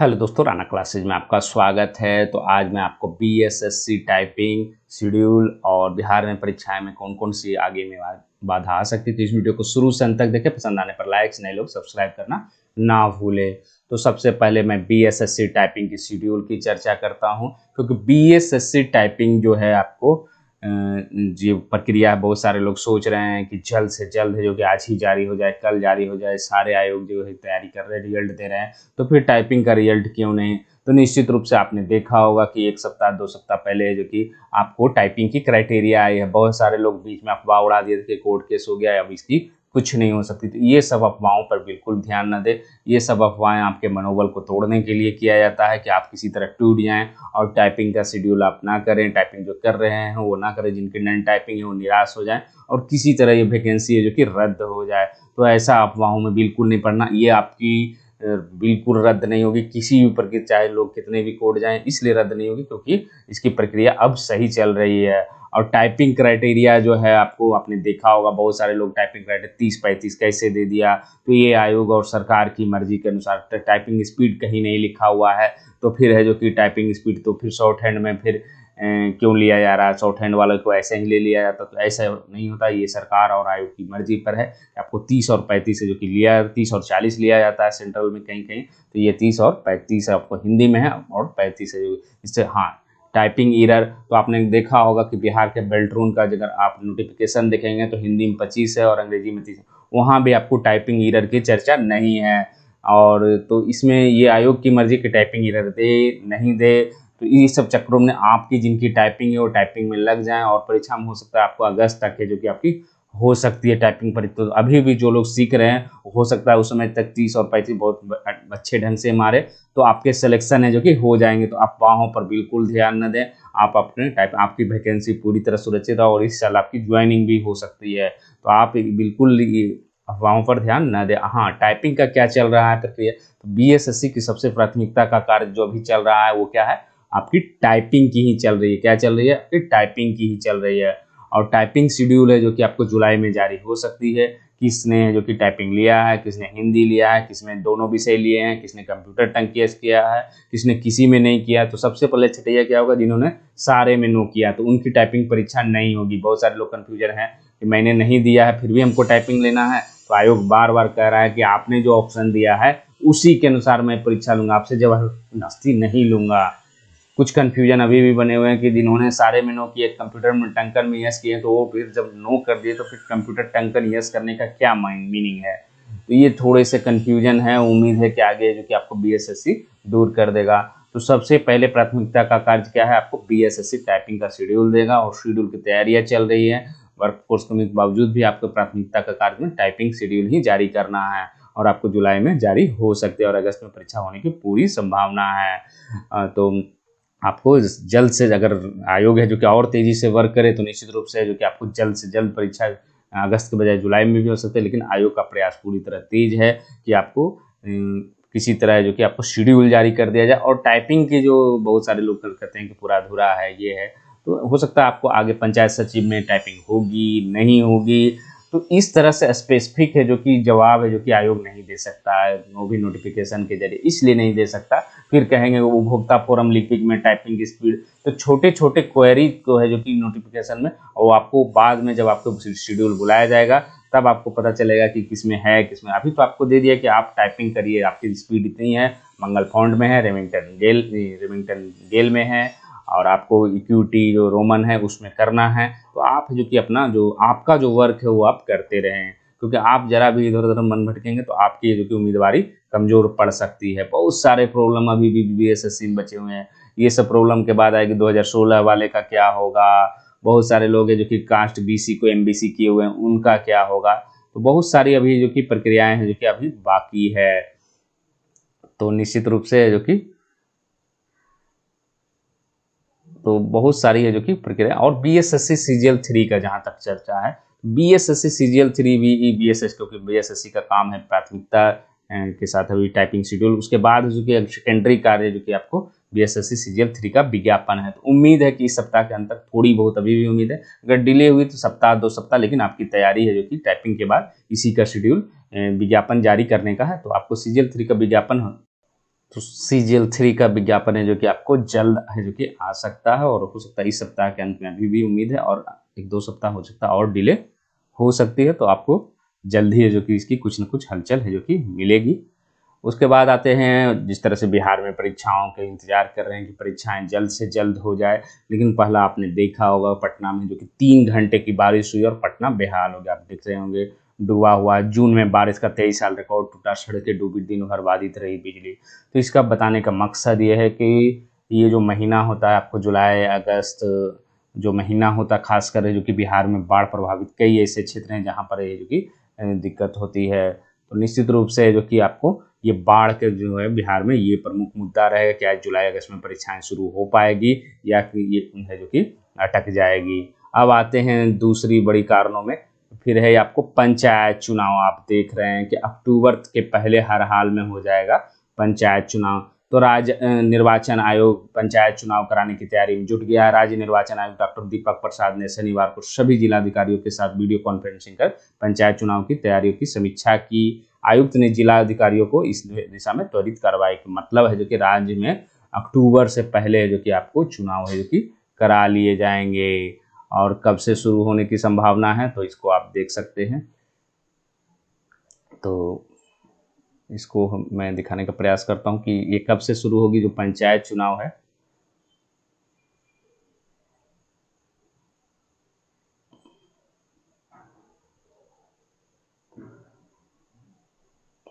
hello दोस्तों Rana classes में आपका स्वागत है तो आज मैं आपको बीएसएससी टाइपिंग शेड्यूल और बिहार में परीक्षाएं में कौन कौन सी आगे में बाधा आ सकती है तो इस वीडियो को शुरू से अंत तक देखें पसंद आने पर लाइक्स नए लोग सब्सक्राइब करना ना भूलें तो सबसे पहले मैं बीएसएससी टाइपिंग की शेड्यूल की चर्चा करता हूँ क्योंकि बी टाइपिंग जो है आपको ये प्रक्रिया है बहुत सारे लोग सोच रहे हैं कि जल्द से जल्द जो कि आज ही जारी हो जाए कल जारी हो जाए सारे आयोग जो है तैयारी कर रहे हैं रिजल्ट दे रहे हैं तो फिर टाइपिंग का रिजल्ट क्यों नहीं तो निश्चित रूप से आपने देखा होगा कि एक सप्ताह दो सप्ताह पहले जो कि आपको टाइपिंग की क्राइटेरिया आई है बहुत सारे लोग बीच में अफवाह उड़ा दिए थे कोर्ट केस हो गया अब इसकी कुछ नहीं हो सकती तो ये सब अफवाहों पर बिल्कुल ध्यान न दें ये सब अफवाहें आपके मनोबल को तोड़ने के लिए किया जाता है कि आप किसी तरह टूट जाएँ और टाइपिंग का शेड्यूल आप ना करें टाइपिंग जो कर रहे हैं वो ना करें जिनकी नन टाइपिंग है वो निराश हो जाएं और किसी तरह ये वैकेंसी है जो कि रद्द हो जाए तो ऐसा अफवाहों में बिल्कुल नहीं पड़ना ये आपकी बिल्कुल रद्द नहीं होगी किसी भी प्रक्रिया चाहे लोग कितने भी कोड जाएं इसलिए रद्द नहीं होगी क्योंकि इसकी प्रक्रिया अब सही चल रही है और टाइपिंग क्राइटेरिया जो है आपको आपने देखा होगा बहुत सारे लोग टाइपिंग क्राइटेरिया तीस पैंतीस कैसे दे दिया तो ये आयोग और सरकार की मर्जी के अनुसार टाइपिंग स्पीड कहीं नहीं लिखा हुआ है तो फिर है जो कि टाइपिंग स्पीड तो फिर शॉर्ट हैंड में फिर क्यों लिया जा रहा है शॉर्ट हैंड वाले को ऐसे ही ले लिया जाता तो ऐसा नहीं होता ये सरकार और आयोग की मर्जी पर है आपको तीस और पैंतीस है जो कि लिया तीस और चालीस लिया जाता है सेंट्रल में कहीं कहीं तो ये तीस और पैंतीस आपको हिंदी में है और पैंतीस है जो इससे हाँ टाइपिंग ईरर तो आपने देखा होगा कि बिहार के बेल्ट्रून का अगर आप नोटिफिकेशन देखेंगे तो हिंदी में पच्चीस है और अंग्रेजी में तीस वहाँ भी आपको टाइपिंग ईरर की चर्चा नहीं है और तो इसमें ये आयोग की मर्जी की टाइपिंग ईरर दे नहीं दे तो इन सब चक्रों में आपकी जिनकी टाइपिंग है वो टाइपिंग में लग जाए और परीक्षा में हो सकता है आपको अगस्त तक है जो कि आपकी हो सकती है टाइपिंग पर तो अभी भी जो लोग सीख रहे हैं हो सकता है उस समय तक तीस और पैंतीस बहुत अच्छे ढंग से मारे तो आपके सिलेक्शन है जो कि हो जाएंगे तो आप वहाँ पर बिल्कुल ध्यान न दें आप अपने टाइप आपकी वैकेंसी पूरी तरह सुरक्षित और इस साल आपकी ज्वाइनिंग भी हो सकती है तो आप बिल्कुल अफवाहों पर ध्यान न दें हाँ टाइपिंग का क्या चल रहा है प्रक्रिया तो बी की सबसे प्राथमिकता का कार्य जो अभी चल रहा है वो क्या है आपकी टाइपिंग की ही चल रही है क्या चल रही है आपकी टाइपिंग की ही चल रही है और टाइपिंग शेड्यूल है जो कि आपको जुलाई में जारी हो सकती है किसने जो कि टाइपिंग लिया है किसने हिंदी लिया है किसने दोनों विषय लिए हैं किसने कंप्यूटर टंग किया है किसने किसी में नहीं किया तो सबसे पहले छठैया क्या होगा जिन्होंने सारे में नो किया तो उनकी टाइपिंग परीक्षा नहीं होगी बहुत सारे लोग कन्फ्यूजन हैं कि मैंने नहीं दिया है फिर भी हमको टाइपिंग लेना है तो आयोग बार बार कह रहा है कि आपने जो ऑप्शन दिया है उसी के अनुसार मैं परीक्षा लूँगा आपसे नस्ती नहीं लूँगा कुछ कन्फ्यूजन अभी भी बने हुए हैं कि जिन्होंने सारे में नो किए कंप्यूटर में टंकर में यस किए तो वो फिर जब नो कर दिए तो फिर कंप्यूटर टंकर यस करने का क्या मीनिंग है तो ये थोड़े से कन्फ्यूजन है उम्मीद है कि आगे जो कि आपको बी दूर कर देगा तो सबसे पहले प्राथमिकता का कार्य क्या है आपको बी टाइपिंग का शेड्यूल देगा और शेड्यूल की तैयारियाँ चल रही है वर्क फोर्स के बावजूद भी आपको प्राथमिकता का कार्य में टाइपिंग शेड्यूल ही जारी करना है और आपको जुलाई में जारी हो सकते हैं और अगस्त में परीक्षा होने की पूरी संभावना है तो आपको जल्द से अगर आयोग है जो कि और तेज़ी से वर्क करे तो निश्चित रूप से जो कि आपको जल्द से जल्द परीक्षा अगस्त के बजाय जुलाई में भी हो सकते है लेकिन आयोग का प्रयास पूरी तरह तेज है कि आपको किसी तरह जो कि आपको शेड्यूल जारी कर दिया जाए और टाइपिंग के जो बहुत सारे लोग कहते हैं कि पूरा अधूरा है ये है तो हो सकता है आपको आगे पंचायत सचिव में टाइपिंग होगी नहीं होगी तो इस तरह से स्पेसिफिक है जो कि जवाब है जो कि आयोग नहीं दे सकता है वो भी नोटिफिकेशन के जरिए इसलिए नहीं दे सकता फिर कहेंगे उपभोक्ता फोरम लिपिक में टाइपिंग स्पीड तो छोटे छोटे क्वेरी को है जो कि नोटिफिकेशन में और आपको बाद में जब आपको शेड्यूल बुलाया जाएगा तब आपको पता चलेगा कि किस में है किस में अभी तो आपको दे दिया कि आप टाइपिंग करिए आपकी स्पीड इतनी है मंगल फॉन्ड में है रेमिंगटन गेल रेमिंगटन गेल में है और आपको इक्विटी जो रोमन है उसमें करना है तो आप जो कि अपना जो आपका जो वर्क है वो आप करते रहें क्योंकि आप जरा भी इधर उधर मन भटकेंगे तो आपकी जो कि उम्मीदवारी कमजोर पड़ सकती है बहुत सारे प्रॉब्लम अभी भी बी एस एस सी में बचे हुए हैं ये सब प्रॉब्लम के बाद आएगी 2016 वाले का क्या होगा बहुत सारे लोग हैं जो कि कास्ट बीसी को एमबीसी किए हुए हैं उनका क्या होगा तो बहुत सारी अभी जो कि प्रक्रियाएं हैं जो कि अभी बाकी है तो निश्चित रूप से जो कि तो बहुत सारी है जो कि प्रक्रिया और B S S C C G L three का जहाँ तक चर्चा है B S S C C G L three भी बी एस एस क्योंकि बी एस एस सी का काम है प्राथमिकता के साथ अभी टाइपिंग शेड्यूल उसके बाद जो कि एंट्री कार्य जो कि आपको B S S C C G L three का विज्ञापन है तो उम्मीद है कि इस सप्ताह के अंतर थोड़ी बहुत अभी भी उम्मीद है अगर डिले हुई तो सप्ताह दो सप्ताह लेकिन आपकी तैयारी है जो कि टाइपिंग के बाद इसी का शेड्यूल विज्ञापन जारी करने का है तो आपको सी जी एल थ्री का विज्ञापन तो सी जी एल थ्री का विज्ञापन है जो कि आपको जल्द है जो कि आ सकता है और हो सकता है इस सप्ताह के अंत में अभी भी उम्मीद है और एक दो सप्ताह हो सकता है और डिले हो सकती है तो आपको जल्द ही है जो कि इसकी कुछ ना कुछ हलचल है जो कि मिलेगी उसके बाद आते हैं जिस तरह से बिहार में परीक्षाओं के इंतजार कर रहे हैं कि परीक्षाएं जल्द से जल्द हो जाए लेकिन पहला आपने देखा होगा पटना में जो कि तीन घंटे की बारिश हुई और पटना बेहाल हो गया आप देख रहे होंगे डूबा हुआ जून में बारिश का तेईस साल रिकॉर्ड टूटा सड़कें डूबी दिन भर बाधित रही बिजली तो इसका बताने का मकसद ये है कि ये जो महीना होता है आपको जुलाई अगस्त जो महीना होता है खासकर जो कि बिहार में बाढ़ प्रभावित कई ऐसे क्षेत्र हैं जहाँ पर ये जो कि दिक्कत होती है तो निश्चित रूप से जो कि आपको ये बाढ़ के जो है बिहार में ये प्रमुख मुद्दा रहेगा क्या जुलाई अगस्त में परीक्षाएं शुरू हो पाएगी या कि ये है जो कि अटक जाएगी अब आते हैं दूसरी बड़ी कारणों में फिर है आपको पंचायत चुनाव आप देख रहे हैं कि अक्टूबर के पहले हर हाल में हो जाएगा पंचायत चुनाव तो राज्य निर्वाचन आयोग पंचायत चुनाव कराने की तैयारी में जुट गया है राज्य निर्वाचन आयोग डॉक्टर दीपक प्रसाद ने शनिवार को सभी जिलाधिकारियों के साथ वीडियो कॉन्फ्रेंसिंग कर पंचायत चुनाव की तैयारियों की समीक्षा की आयुक्त ने जिला अधिकारियों को इस दिशा में त्वरित कार्रवाई की मतलब है जो कि राज्य में अक्टूबर से पहले जो कि आपको चुनाव है जो कि करा लिए जाएंगे और कब से शुरू होने की संभावना है तो इसको आप देख सकते हैं तो इसको मैं दिखाने का प्रयास करता हूं कि ये कब से शुरू होगी जो पंचायत चुनाव है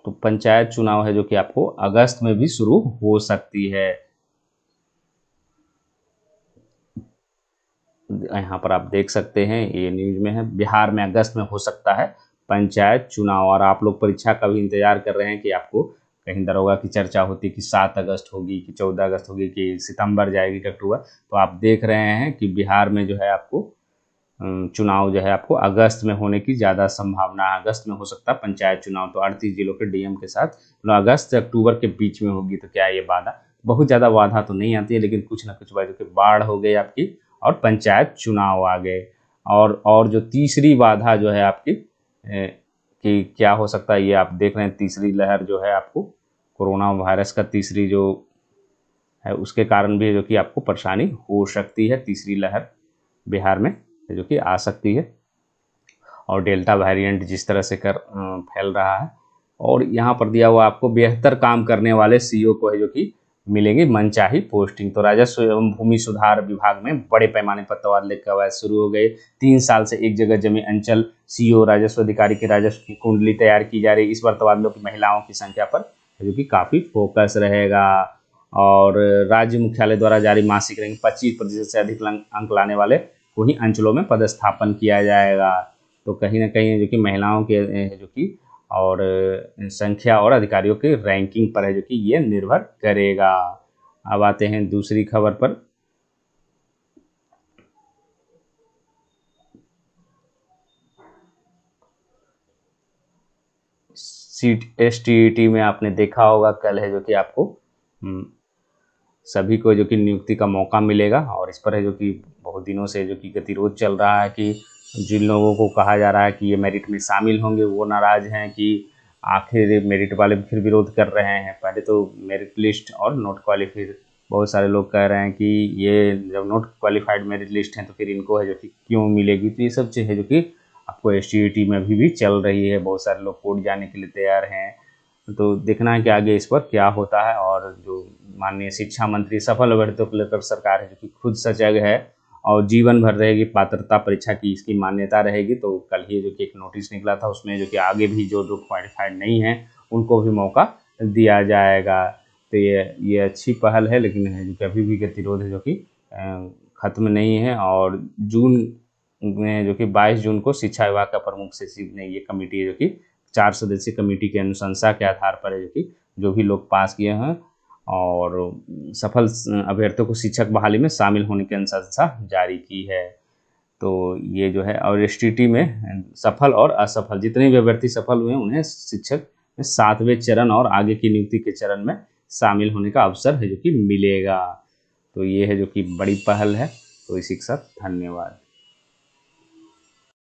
तो पंचायत चुनाव है जो कि आपको अगस्त में भी शुरू हो सकती है यहाँ पर आप देख सकते हैं ये न्यूज में है बिहार में अगस्त में हो सकता है पंचायत चुनाव और आप लोग परीक्षा का भी इंतजार कर रहे हैं कि आपको कहीं दरोगा की चर्चा होती कि सात अगस्त होगी कि चौदह अगस्त होगी कि सितंबर जाएगी कि अक्टूबर तो आप देख रहे हैं कि बिहार में जो है आपको चुनाव जो है आपको अगस्त में होने की ज़्यादा संभावना है अगस्त में हो सकता पंचायत चुनाव तो अड़तीस जिलों के डीएम के साथ तो अगस्त से अक्टूबर के बीच में होगी तो क्या ये बाधा बहुत ज़्यादा बाधा तो नहीं आती है लेकिन कुछ ना कुछ बाढ़ हो गई आपकी और पंचायत चुनाव आ गए और और जो तीसरी बाधा जो है आपकी कि क्या हो सकता है ये आप देख रहे हैं तीसरी लहर जो है आपको कोरोना वायरस का तीसरी जो है उसके कारण भी जो कि आपको परेशानी हो सकती है तीसरी लहर बिहार में जो कि आ सकती है और डेल्टा वेरिएंट जिस तरह से कर फैल रहा है और यहाँ पर दिया हुआ आपको बेहतर काम करने वाले सीईओ को है जो कि मिलेगी मनचाही पोस्टिंग तो राजस्व एवं भूमि सुधार विभाग में बड़े पैमाने पर तबादले कवायद शुरू हो गए तीन साल से एक जगह जमी अंचल सीईओ राजस्व अधिकारी के राजस्व की कुंडली तैयार की जा रही इस बार तबादलों की महिलाओं की संख्या पर जो कि काफ़ी फोकस रहेगा और राज्य मुख्यालय द्वारा जारी मासिक रैंक पच्चीस प्रतिशत से अधिक अंक लाने वाले को ही अंचलों में पदस्थापन किया जाएगा तो कहीं ना कहीं जो कि महिलाओं के जो कि और संख्या और अधिकारियों की रैंकिंग पर है जो कि ये निर्भर करेगा अब आते हैं दूसरी खबर पर सीट e में आपने देखा होगा कल है जो कि आपको हम्म, सभी को जो कि नियुक्ति का मौका मिलेगा और इस पर है जो कि बहुत दिनों से जो कि गतिरोध चल रहा है कि जिन लोगों को कहा जा रहा है कि ये मेरिट में शामिल होंगे वो नाराज़ हैं कि आखिर मेरिट वाले फिर विरोध कर रहे हैं पहले तो मेरिट लिस्ट और नोट क्वालिफाइड बहुत सारे लोग कह रहे हैं कि ये जब नोट क्वालिफाइड मेरिट लिस्ट हैं तो फिर इनको है जो कि क्यों मिलेगी तो ये सब चीज़ है जो कि आपको एस में अभी भी चल रही है बहुत सारे लोग कोर्ट जाने के लिए तैयार हैं तो देखना है कि आगे इस पर क्या होता है और जो माननीय शिक्षा मंत्री सफल अभ्यर्थियों तो लेकर तो सरकार है जो कि खुद सजग है और जीवन भर रहेगी पात्रता परीक्षा की इसकी मान्यता रहेगी तो कल ही जो कि एक नोटिस निकला था उसमें जो कि आगे भी जो जो क्वालिफाइड नहीं है उनको भी मौका दिया जाएगा तो ये ये अच्छी पहल है लेकिन है जो कि अभी भी गतिरोध है जो कि ख़त्म नहीं है और जून में जो कि 22 जून को शिक्षा विभाग का प्रमुख सचिव ने ये कमेटी है जो कि चार सदस्यीय कमेटी के अनुशंसा के आधार पर है जो कि जो भी लोग पास किए हैं और सफल अभ्यर्थियों को शिक्षक बहाली में शामिल होने की अनुशंसा जारी की है तो ये जो है और एस में सफल और असफल जितने भी अभ्यर्थी सफल हुए उन्हें शिक्षक में सातवें चरण और आगे की नियुक्ति के चरण में शामिल होने का अवसर है जो कि मिलेगा तो ये है जो कि बड़ी पहल है तो इसी के साथ धन्यवाद